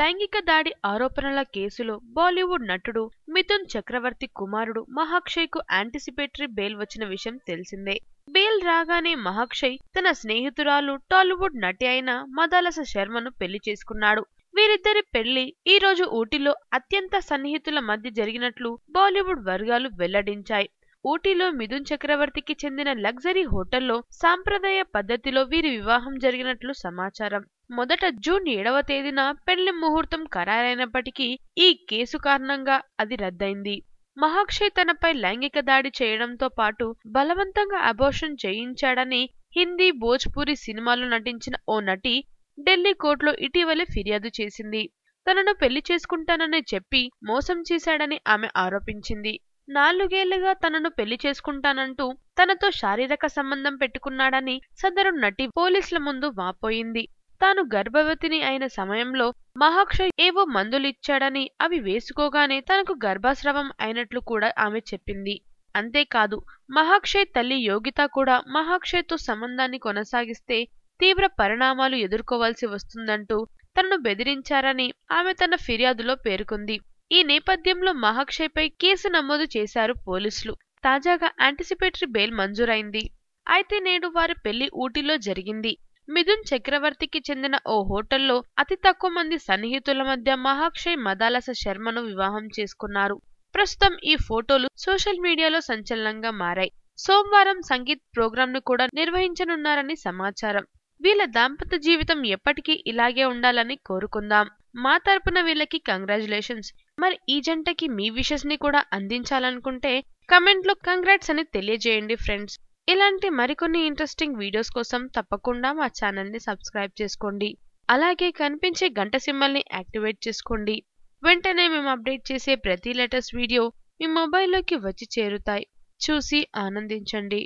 లైంగిక దాడి ఆరోపణల కేసులో బాలీవుడ్ నటుడు మిథున్ చక్రవర్తి కుమారుడు మహాక్షయ్ కు యాంటిసిపేటరీ బెయిల్ వచ్చిన విషయం తెలిసిందే బెయిల్ రాగానే మహాక్షయ్ తన స్నేహితురాలు టాలీవుడ్ నటి అయిన మదాలస శర్మను పెళ్లి చేసుకున్నాడు వీరిద్దరి పెళ్లి ఈ రోజు ఊటీలో అత్యంత సన్నిహితుల మధ్య జరిగినట్లు బాలీవుడ్ వర్గాలు వెల్లడించాయి ఊటీలో మిథున్ చక్రవర్తికి చెందిన లగ్జరీ హోటల్లో సాంప్రదాయ పద్ధతిలో వీరి వివాహం జరిగినట్లు సమాచారం మొదట జూన్ ఏడవ తేదీన పెళ్లి ముహూర్తం ఖరారైనప్పటికీ ఈ కేసు కారణంగా అది రద్దయింది మహాక్షయ్ తనపై లైంగిక దాడి చేయడంతో పాటు బలవంతంగా అబోర్షన్ చేయించాడని హిందీ భోజ్పూరి సినిమాలో నటించిన ఓ నటి ఢిల్లీ కోర్టులో ఇటీవలే ఫిర్యాదు చేసింది తనను పెళ్లి చేసుకుంటానని చెప్పి మోసం చేశాడని ఆమె ఆరోపించింది నాలుగేళ్లుగా తనను పెళ్లి చేసుకుంటానంటూ తనతో శారీరక సంబంధం పెట్టుకున్నాడని సదరు నటి పోలీసుల ముందు వాపోయింది తాను గర్భవతిని అయిన సమయంలో మహాక్ష ఏవో మందులిచ్చాడని అవి వేసుకోగానే తనకు గర్భాస్రావం అయినట్లు కూడా ఆమె చెప్పింది అంతేకాదు మహాక్షయ్ తల్లి యోగిత కూడా మహాక్షయ్తో సంబంధాన్ని కొనసాగిస్తే తీవ్ర పరిణామాలు ఎదుర్కోవాల్సి వస్తుందంటూ తనను బెదిరించారని ఆమె తన ఫిర్యాదులో పేర్కొంది ఈ నేపథ్యంలో మహాక్షయ్పై కేసు నమోదు చేశారు పోలీసులు తాజాగా యాంటిసిపేటరీ బెయిల్ మంజూరైంది అయితే నేడు వారి పెళ్లి ఊటీలో జరిగింది మిథున్ చక్రవర్తికి చెందిన ఓ హోటల్లో అతి తక్కువ మంది సన్నిహితుల మధ్య మహాక్షయ్ మదాలస శర్మను వివాహం చేసుకున్నారు ప్రస్తుతం ఈ ఫోటోలు సోషల్ మీడియాలో సంచలనంగా మారాయి సోమవారం సంగీత్ ప్రోగ్రాం ను కూడా నిర్వహించనున్నారని సమాచారం వీళ్ళ దాంపత్య జీవితం ఎప్పటికీ ఇలాగే ఉండాలని కోరుకుందాం మా తరపున వీళ్ళకి కంగ్రాచులేషన్స్ మరి ఈ జంటకి మీ విషెస్ ని కూడా అందించాలనుకుంటే కమెంట్ లో కంగ్రాట్స్ అని తెలియజేయండి ఫ్రెండ్స్ ఇలాంటి మరికొన్ని ఇంట్రెస్టింగ్ వీడియోస్ కోసం తప్పకుండా మా ఛానల్ని సబ్స్క్రైబ్ చేసుకోండి అలాగే కనిపించే గంట సింబల్ని యాక్టివేట్ చేసుకోండి వెంటనే మేము అప్డేట్ చేసే ప్రతి లేటెస్ట్ వీడియో మీ మొబైల్లోకి వచ్చి చేరుతాయి చూసి ఆనందించండి